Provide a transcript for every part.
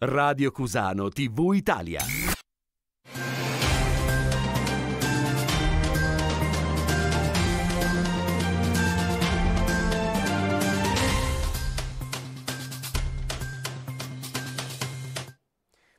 Radio Cusano TV Italia.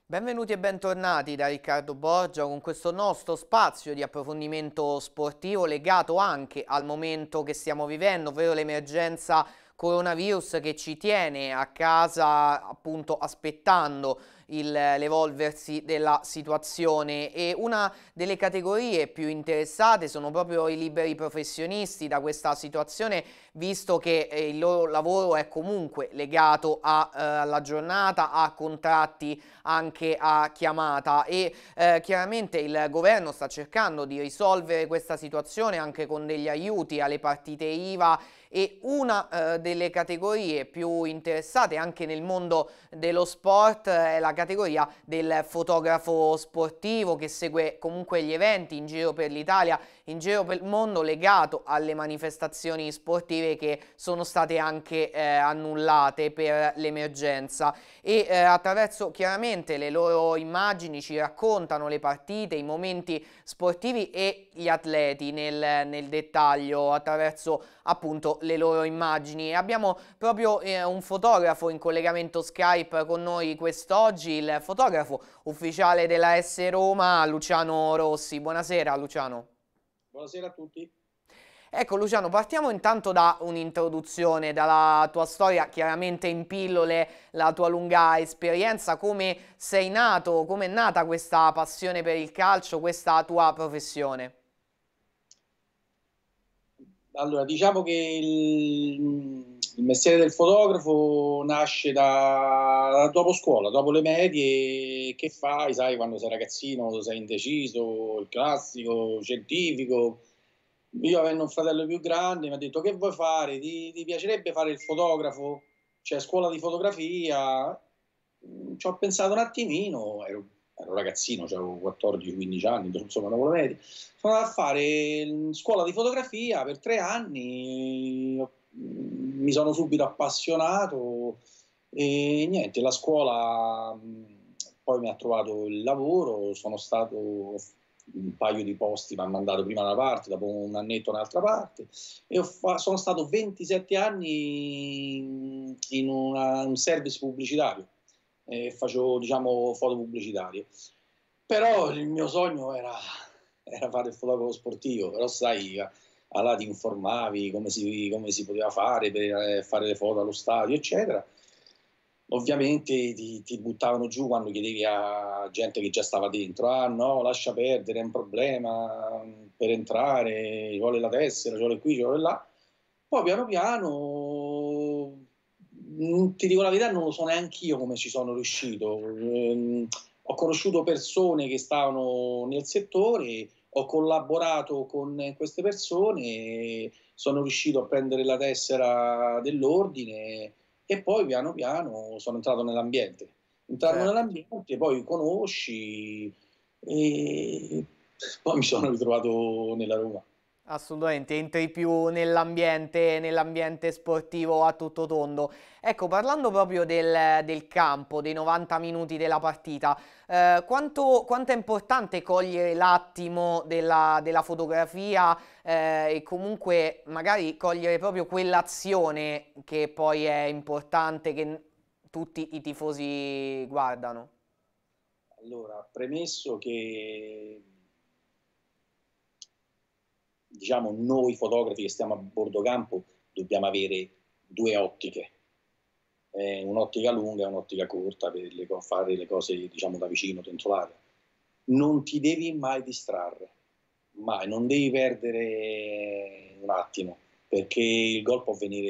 Benvenuti e bentornati da Riccardo Borgia con questo nostro spazio di approfondimento sportivo legato anche al momento che stiamo vivendo, ovvero l'emergenza coronavirus che ci tiene a casa appunto aspettando l'evolversi della situazione e una delle categorie più interessate sono proprio i liberi professionisti da questa situazione visto che eh, il loro lavoro è comunque legato a, eh, alla giornata, a contratti anche a chiamata e eh, chiaramente il governo sta cercando di risolvere questa situazione anche con degli aiuti alle partite IVA e una eh, delle categorie più interessate anche nel mondo dello sport è la categoria del fotografo sportivo che segue comunque gli eventi in giro per l'Italia in giro per il mondo legato alle manifestazioni sportive che sono state anche eh, annullate per l'emergenza e eh, attraverso chiaramente le loro immagini ci raccontano le partite, i momenti sportivi e gli atleti nel, nel dettaglio attraverso appunto le loro immagini e abbiamo proprio eh, un fotografo in collegamento Skype con noi quest'oggi, il fotografo ufficiale della S Roma Luciano Rossi. Buonasera Luciano. Buonasera a tutti. Ecco Luciano, partiamo intanto da un'introduzione, dalla tua storia, chiaramente in pillole, la tua lunga esperienza, come sei nato, come è nata questa passione per il calcio, questa tua professione? Allora, diciamo che il, il mestiere del fotografo nasce da, da, dopo scuola, dopo le medie, che fai, sai, quando sei ragazzino, sei indeciso, il classico, scientifico. Io avendo un fratello più grande mi ha detto che vuoi fare, ti, ti piacerebbe fare il fotografo, cioè scuola di fotografia? Ci ho pensato un attimino, ero, ero ragazzino, cioè, avevo 14-15 anni, insomma dopo le medie. Sono andato a fare mm, scuola di fotografia per tre anni, ho mi sono subito appassionato e niente, la scuola mm, poi mi ha trovato il lavoro, sono stato un paio di posti, mi hanno mandato prima da una parte, dopo un annetto un'altra parte e fa- sono stato 27 anni in una, un service pubblicitario, e facevo diciamo foto pubblicitarie, però il mio sogno era, era fare il fotografo sportivo, però sai allora ti informavi come si, come si poteva fare per eh, fare le foto allo stadio, eccetera. Ovviamente ti, ti, buttavano giù quando chiedevi a gente che già stava dentro, ah no, lascia perdere, è un problema mm, per entrare, ci vuole la tessera, ci vuole qui, ci vuole là. Poi piano piano, mm, ti dico la verità, non lo so neanche io come ci sono riuscito. Ehm, ho conosciuto persone che stavano nel settore ho collaborato con queste persone, sono riuscito a prendere la tessera dell'ordine e poi piano piano sono entrato nell'ambiente. Entrando certo. nell'ambiente poi conosci e poi mi sono ritrovato nella Roma. Assolutamente, entri più nell'ambiente, nell sportivo a tutto tondo. Ecco, parlando proprio del, del campo, dei 90 minuti della partita, eh, quanto, quanto, è importante cogliere l'attimo della, della, fotografia eh, e comunque magari cogliere proprio quell'azione che poi è importante, che tutti i tifosi guardano? Allora, premesso che diciamo, noi fotografi che stiamo a bordo campo dobbiamo avere due ottiche, eh, un'ottica lunga e un'ottica corta per le, fare le cose diciamo, da vicino, dentro l'aria. Non ti devi mai distrarre, mai, non devi perdere un attimo, perché il gol può venire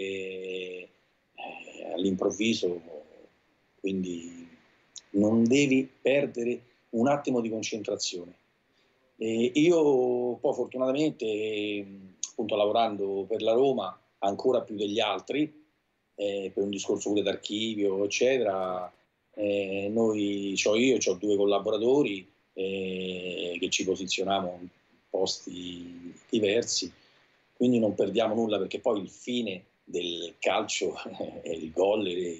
eh, all'improvviso, quindi non devi perdere un attimo di concentrazione. E io poi fortunatamente, appunto lavorando per la Roma, ancora più degli altri, eh, per un discorso pure d'archivio, eccetera, eh, noi, ho io, ho due collaboratori eh, che ci posizioniamo in posti diversi, quindi non perdiamo nulla perché poi il fine del calcio è il gol e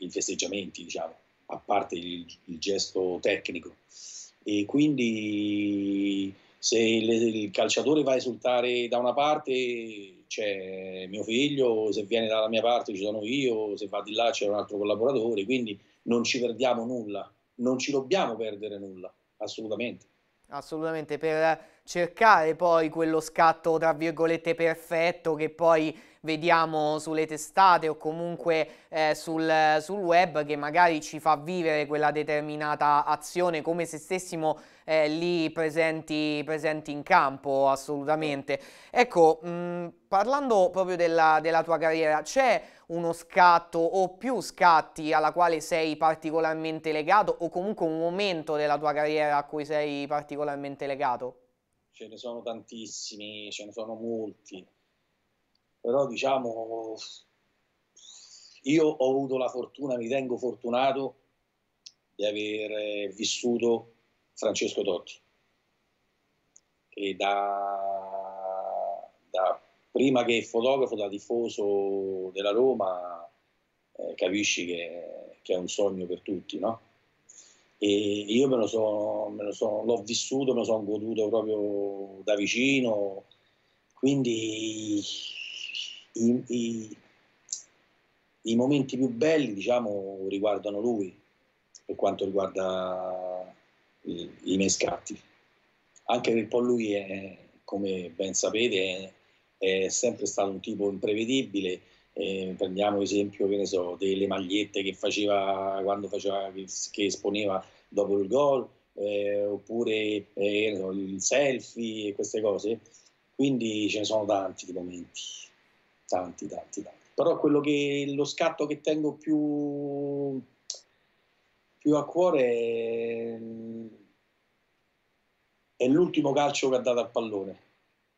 i festeggiamenti, diciamo, a parte il, il gesto tecnico e quindi se il, calciatore va a esultare da una parte c'è mio figlio, se viene dalla mia parte ci sono io, se va di là c'è un altro collaboratore, quindi non ci perdiamo nulla, non ci dobbiamo perdere nulla, assolutamente. Assolutamente, per cercare poi quello scatto tra virgolette perfetto che poi vediamo sulle testate o comunque eh, sul, sul, web che magari ci fa vivere quella determinata azione come se stessimo eh, lì presenti, presenti, in campo assolutamente. Ecco, mh, mm, parlando proprio della, della tua carriera, c'è uno scatto o più scatti alla quale sei particolarmente legato o comunque un momento della tua carriera a cui sei particolarmente legato? ce ne sono tantissimi, ce ne sono molti, però diciamo io ho avuto la fortuna, mi tengo fortunato di aver vissuto Francesco Totti, che da, da prima che fotografo, da tifoso della Roma, eh, capisci che, che, è un sogno per tutti, no? E io me lo sono, me lo sono l'ho vissuto, me lo sono goduto proprio da vicino, quindi i, i, i momenti più belli diciamo, riguardano lui per quanto riguarda i, i miei scatti anche perché poi lui è, come ben sapete è, è sempre stato un tipo imprevedibile eh, prendiamo esempio che ne so, delle magliette che faceva quando faceva, che, esponeva dopo il gol, eh, oppure eh, so, il selfie e queste cose. Quindi ce ne sono tanti di momenti, tanti, tanti, tanti. Però quello che lo scatto che tengo più, più a cuore è, è l'ultimo calcio che ha dato al pallone.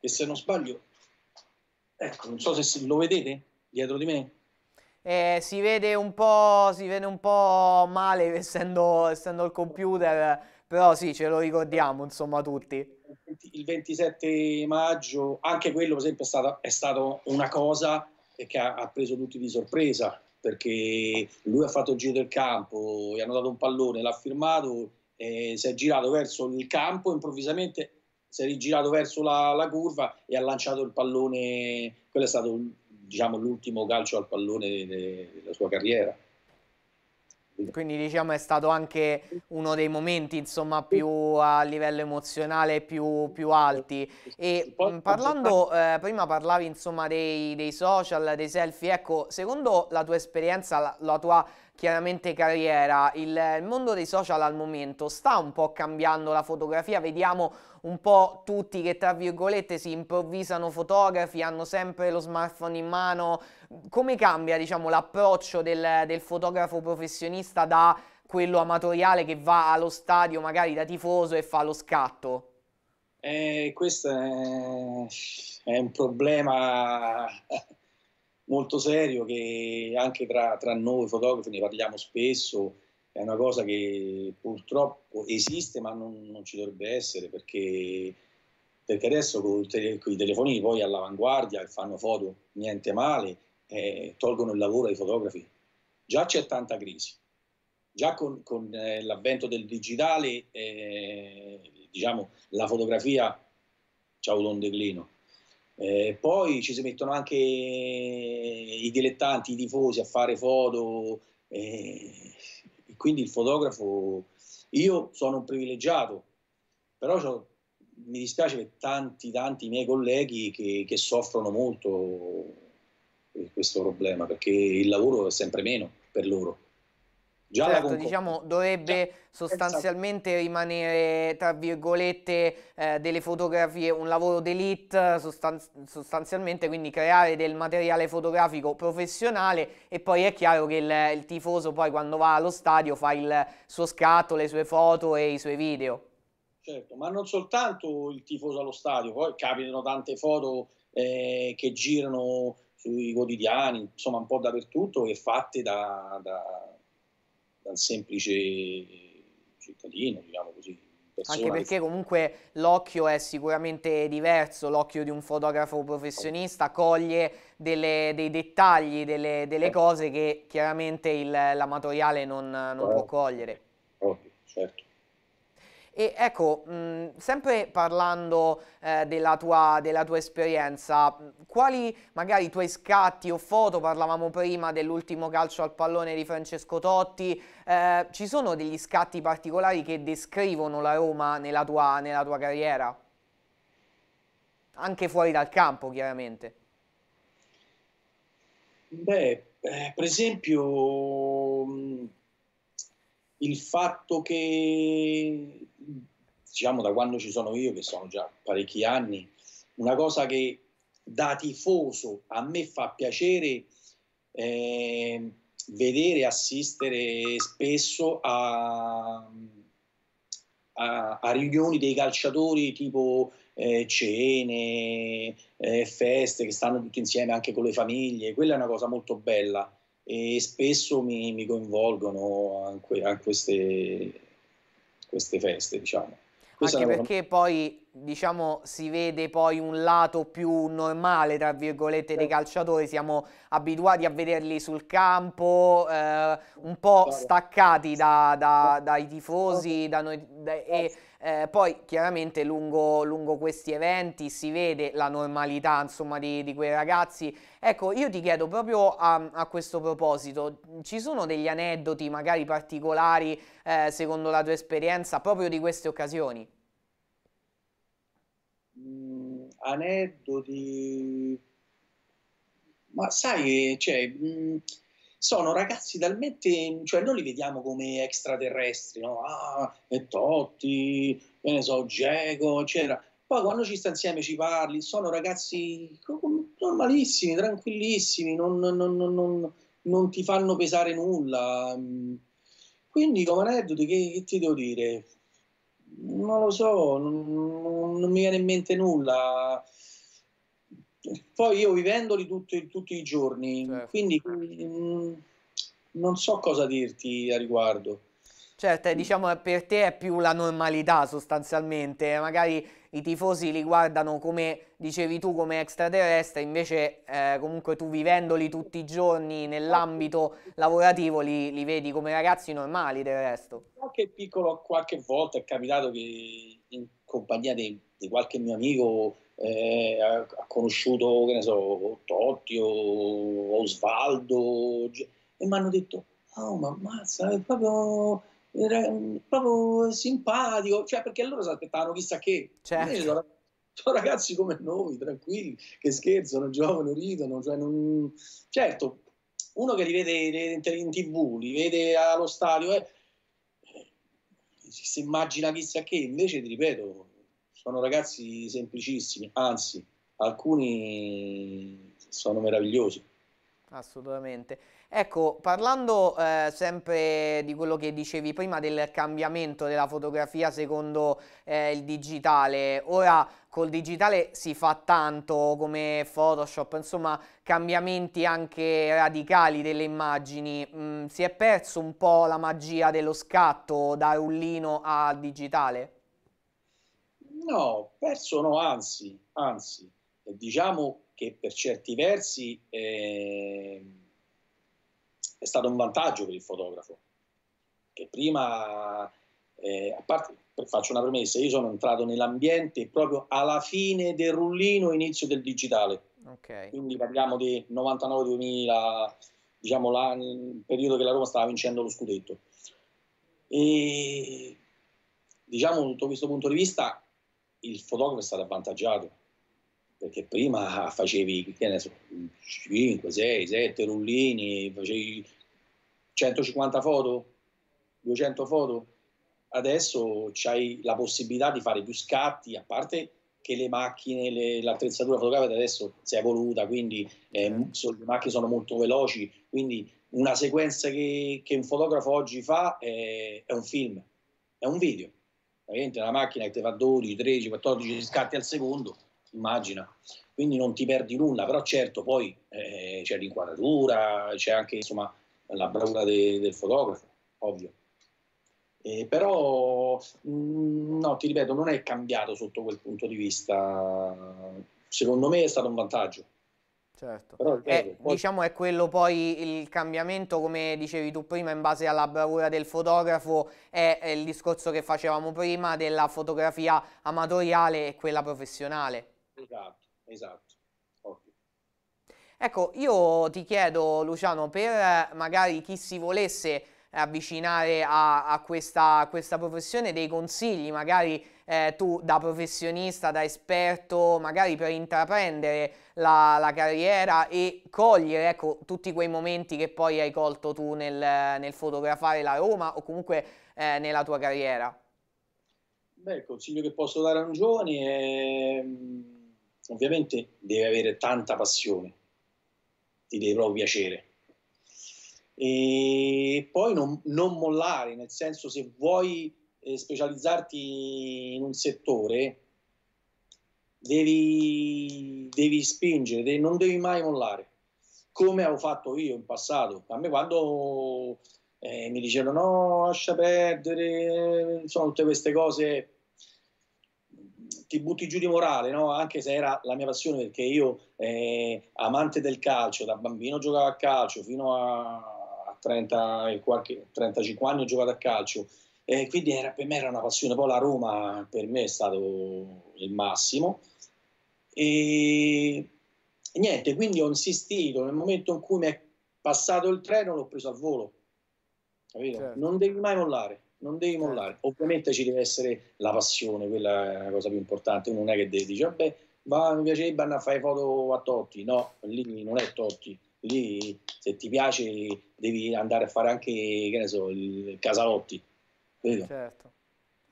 E se non sbaglio, ecco, non so se lo vedete, dietro di me. Eh, si, vede si, vede un po', male essendo, essendo, il computer, però sì, ce lo ricordiamo insomma tutti. Il 27 maggio, anche quello per esempio è stato, è stata una cosa che ha, ha preso tutti di sorpresa, perché lui ha fatto il giro del campo, gli hanno dato un pallone, l'ha firmato, eh, si è girato verso il campo, e improvvisamente si è rigirato verso la, la, curva e ha lanciato il pallone, quello è stato diciamo, l'ultimo calcio al pallone della sua carriera. Quindi diciamo è stato anche uno dei momenti insomma, più a livello emozionale più, più alti e parlando, eh, prima parlavi insomma, dei, dei, social, dei selfie, ecco secondo la tua esperienza, la, la tua chiaramente carriera, il, il mondo dei social al momento sta un po' cambiando la fotografia, vediamo un po' tutti che tra virgolette si improvvisano fotografi, hanno sempre lo smartphone in mano. Come cambia diciamo, l'approccio del, del fotografo professionista da quello amatoriale che va allo stadio magari da tifoso e fa lo scatto? Eh, questo è, è, un problema molto serio che anche tra, tra noi fotografi ne parliamo spesso è una cosa che purtroppo esiste ma non, non ci dovrebbe essere perché, perché adesso con, tele, con, i telefonini poi all'avanguardia fanno foto niente male eh, tolgono il lavoro ai fotografi. Già c'è tanta crisi, già con, con eh, l'avvento del digitale eh, diciamo, la fotografia ha avuto un declino. Eh, poi ci si mettono anche i dilettanti, i tifosi a fare foto. Eh, quindi il fotografo, io sono un privilegiato, però mi dispiace per tanti, tanti miei colleghi che, che soffrono molto eh, questo problema, perché il lavoro è sempre meno per loro. Già certo, diciamo dovrebbe Già. sostanzialmente esatto. rimanere, tra virgolette, eh, delle fotografie, un lavoro d'elite sostanz sostanzialmente, quindi creare del materiale fotografico professionale e poi è chiaro che il, il tifoso poi quando va allo stadio fa il suo scatto, le sue foto e i suoi video. Certo, ma non soltanto il tifoso allo stadio, poi capitano tante foto eh, che girano sui quotidiani, insomma un po' dappertutto, e fatte da, da dal semplice cittadino, diciamo così. Anche perché comunque l'occhio è sicuramente diverso, l'occhio di un fotografo professionista coglie delle, dei dettagli, delle, delle eh. cose che chiaramente l'amatoriale non, non eh. può certo. cogliere. Ovvio, certo. E ecco, mh, sempre parlando eh, della, tua, della, tua, esperienza, quali magari i tuoi scatti o foto, parlavamo prima dell'ultimo calcio al pallone di Francesco Totti, eh, ci sono degli scatti particolari che descrivono la Roma nella tua, nella tua carriera? Anche fuori dal campo, chiaramente. Beh, eh, per esempio il fatto che diciamo da quando ci sono io, che sono già parecchi anni, una cosa che da tifoso a me fa piacere eh, vedere, assistere spesso a, a, a, riunioni dei calciatori tipo eh, cene, eh, feste che stanno tutti insieme anche con le famiglie, quella è una cosa molto bella e spesso mi, mi coinvolgono a, que, a queste, queste feste, diciamo. Questa anche perché poi diciamo, si vede poi un lato più normale, tra virgolette, dei certo. calciatori. Siamo abituati a vederli sul campo, eh, un po' staccati da, da, dai tifosi, da noi, e eh, poi chiaramente lungo, lungo, questi eventi si vede la normalità insomma, di, di, quei ragazzi. Ecco, io ti chiedo proprio a, a questo proposito, ci sono degli aneddoti magari particolari eh, secondo la tua esperienza proprio di queste occasioni? mh, aneddoti, ma sai, cioè, mh, sono ragazzi talmente, cioè noi li vediamo come extraterrestri, no? Ah, e Totti, che ne so, Geco, eccetera. Poi quando ci sta insieme ci parli, sono ragazzi normalissimi, tranquillissimi, non, non, non, non ti fanno pesare nulla. Quindi come aneddoti che, che ti devo dire? Non lo so, non, non mi viene in mente nulla. Poi io vivendoli tutti, tutti i giorni, certo. quindi mh, mm, non so cosa dirti a riguardo. Certo, diciamo per te è più la normalità sostanzialmente, magari i tifosi li guardano come dicevi tu come extraterrestre, invece eh, comunque tu vivendoli tutti i giorni nell'ambito lavorativo li, li, vedi come ragazzi normali del resto. Qualche piccolo, qualche volta è capitato che in compagnia di, di qualche mio amico eh, ha conosciuto, che ne so, Totti o Osvaldo e mi hanno detto, oh ma mazza, è proprio era mm, proprio simpatico, cioè perché loro si aspettavano chissà che. Certo. Eh, sono, ragazzi come noi, tranquilli, che scherzano, giocano, ridono. Cioè non... Certo, uno che li vede in tv, li vede allo stadio, eh, si immagina chissà che, invece ti ripeto, sono ragazzi semplicissimi, anzi, alcuni sono meravigliosi. Assolutamente. Ecco, parlando eh, sempre di quello che dicevi prima del cambiamento della fotografia secondo eh, il digitale, ora col digitale si fa tanto come Photoshop, insomma cambiamenti anche radicali delle immagini, mm, si è perso un po' la magia dello scatto da rullino a digitale? No, perso no, anzi, anzi, diciamo che per certi versi... Eh è stato un vantaggio per il fotografo, che prima, eh, a parte, faccio una premessa, io sono entrato nell'ambiente proprio alla fine del rullino, inizio del digitale. Okay. Quindi parliamo di 99-2000, diciamo il periodo che la Roma stava vincendo lo scudetto. E diciamo, da questo punto di vista, il fotografo è stato avvantaggiato perché prima facevi so, 5, 6, 7 rullini, facevi 150 foto, 200 foto, adesso hai la possibilità di fare più scatti, a parte che le macchine, le, l'attrezzatura fotografica adesso si è evoluta, quindi eh, le macchine sono molto veloci, quindi una sequenza che, che un fotografo oggi fa è, è, un film, è un video. Ovviamente una macchina che ti fa 12, 13, 14 scatti al secondo, immagina, quindi non ti perdi nulla, però certo poi eh, c'è l'inquadratura, c'è anche insomma, la bravura de- del fotografo, ovvio. Eh, però mh, mm, no, ti ripeto, non è cambiato sotto quel punto di vista. Secondo me è stato un vantaggio. Certo. Però, ripeto, eh, poi... Diciamo è quello poi il cambiamento, come dicevi tu prima, in base alla bravura del fotografo, è, è il discorso che facevamo prima della fotografia amatoriale e quella professionale. Esatto, esatto, ovvio. Ecco, io ti chiedo Luciano, per eh, magari chi si volesse eh, avvicinare a, a, questa, a questa, professione, dei consigli magari eh, tu da professionista, da esperto, magari per intraprendere la, la carriera e cogliere ecco, tutti quei momenti che poi hai colto tu nel, nel fotografare la Roma o comunque eh, nella tua carriera? Beh, il consiglio che posso dare a un giovane è mm, ovviamente devi avere tanta passione, ti deve proprio piacere. E poi non, non mollare, nel senso se vuoi eh, specializzarti in un settore, devi, devi spingere, devi, non devi mai mollare, come avevo fatto io in passato. A me quando eh, mi dicevano no, lascia perdere, insomma, eh, tutte queste cose ti butti giù di morale, no? anche se era la mia passione perché io, eh, amante del calcio, da bambino giocavo a calcio, fino a 30, e qualche, 35 anni ho giocato a calcio, eh, quindi era, per me era una passione, poi la Roma per me è stato il massimo. E niente, quindi ho insistito, nel momento in cui mi è passato il treno l'ho preso al volo, certo. non devi mai mollare non devi certo. mollare. Ovviamente ci deve essere la passione, quella è la cosa più importante. Uno non è che deve dire, vabbè, ma mi piacerebbe andare a fare foto a Totti. No, lì non è Totti. Lì, se ti piace, devi andare a fare anche, che ne so, il Casalotti. Vedo? Certo. Eh.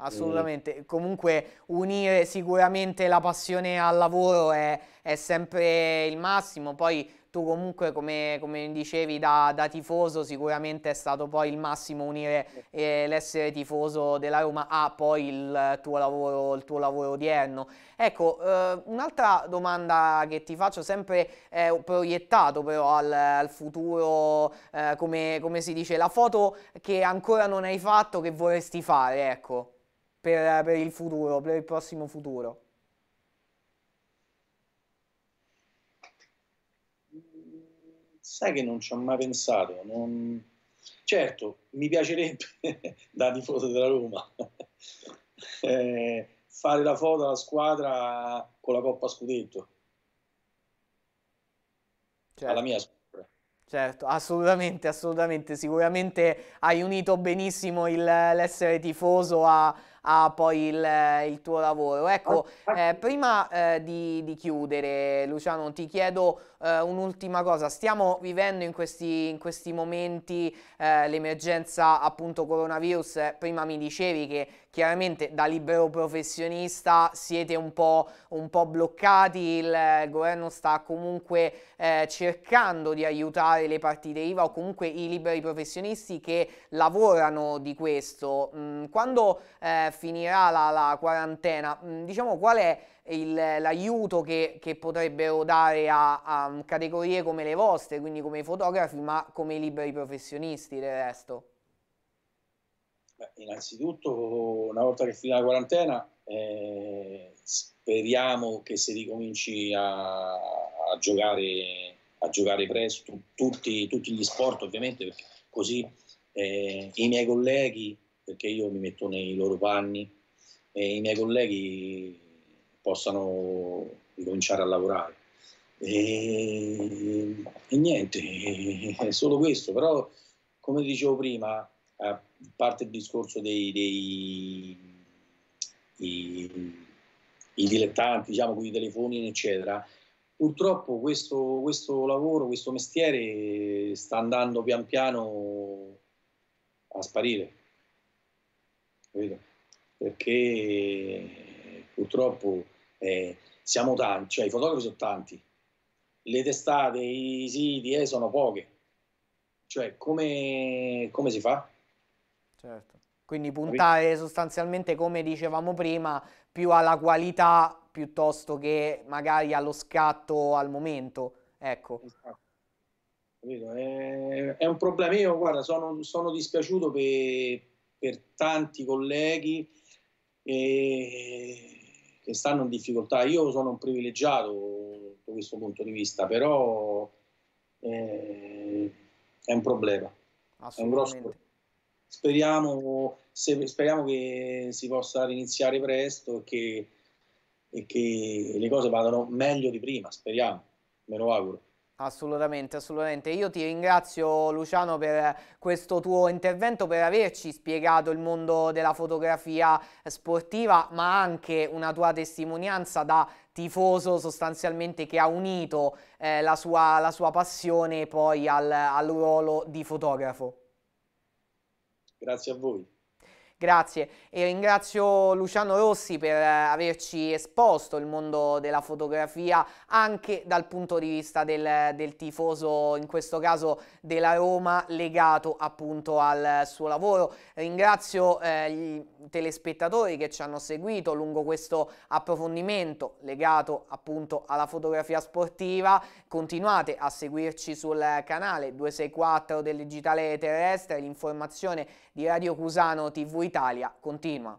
Assolutamente, comunque unire sicuramente la passione al lavoro è, è sempre il massimo, poi tu comunque come, come dicevi da, da, tifoso sicuramente è stato poi il massimo unire eh, l'essere tifoso della Roma a poi il tuo lavoro, il tuo lavoro odierno. Ecco, eh, un'altra domanda che ti faccio sempre eh, proiettato però al, al futuro, eh, come, come, si dice, la foto che ancora non hai fatto che vorresti fare, ecco, per, per il futuro, per il prossimo futuro. sai che non ci ho mai pensato. Non... Certo, mi piacerebbe, da tifoso della Roma, eh, fare la foto alla squadra con la Coppa Scudetto. Certo. Alla mia squadra. Certo, assolutamente, assolutamente. Sicuramente hai unito benissimo il, l'essere tifoso a a poi il, il tuo lavoro. Ecco, eh, prima eh, di, di, chiudere, Luciano, ti chiedo eh, un'ultima cosa. Stiamo vivendo in questi, in questi momenti eh, l'emergenza appunto coronavirus. Prima mi dicevi che chiaramente da libero professionista siete un po', un po bloccati, il, il governo sta comunque eh, cercando di aiutare le partite IVA o comunque i liberi professionisti che lavorano di questo. Mm, quando eh, finirà la, la quarantena, mm, diciamo qual è il, l'aiuto che, che, potrebbero dare a, a, mm, categorie come le vostre, quindi come i fotografi, ma come i liberi professionisti del resto? Beh, innanzitutto, una volta che finirà la quarantena, eh, speriamo che si ricominci a, a, giocare, a giocare, presto tutti, tutti, gli sport, ovviamente, perché così eh, i miei colleghi perché io mi metto nei loro panni e i miei colleghi possano ricominciare a lavorare. E, e niente, è solo questo, però come dicevo prima, a parte il discorso dei, dei i, i dilettanti, diciamo, con i telefoni, eccetera, purtroppo questo, questo, lavoro, questo mestiere sta andando pian piano a sparire capito? perché purtroppo eh, siamo tanti, cioè i fotografi sono tanti, le testate, i siti eh, sono poche, cioè come, come si fa? Certo. Quindi puntare Capito? sostanzialmente, come dicevamo prima, più alla qualità piuttosto che magari allo scatto al momento. Ecco. È, eh, è un problema. Io guarda, sono, sono dispiaciuto per, per tanti colleghi eh, che stanno in difficoltà. Io sono un privilegiato da questo punto di vista, però eh, è un problema. È un grosso problema. Speriamo, se, speriamo, che si possa riniziare presto e che, e che le cose vadano meglio di prima, speriamo, me lo auguro. Assolutamente, assolutamente. Io ti ringrazio Luciano per questo tuo intervento, per averci spiegato il mondo della fotografia sportiva, ma anche una tua testimonianza da tifoso sostanzialmente che ha unito eh, la, sua, la, sua, passione poi al, al ruolo di fotografo. Grazie a voi. Grazie e ringrazio Luciano Rossi per eh, averci esposto il mondo della fotografia anche dal punto di vista del, del tifoso, in questo caso della Roma, legato appunto al suo lavoro. Ringrazio eh, i telespettatori che ci hanno seguito lungo questo approfondimento legato appunto alla fotografia sportiva. Continuate a seguirci sul canale 264 del Digitale Terrestre, l'informazione di Radio Cusano TV Italia continua.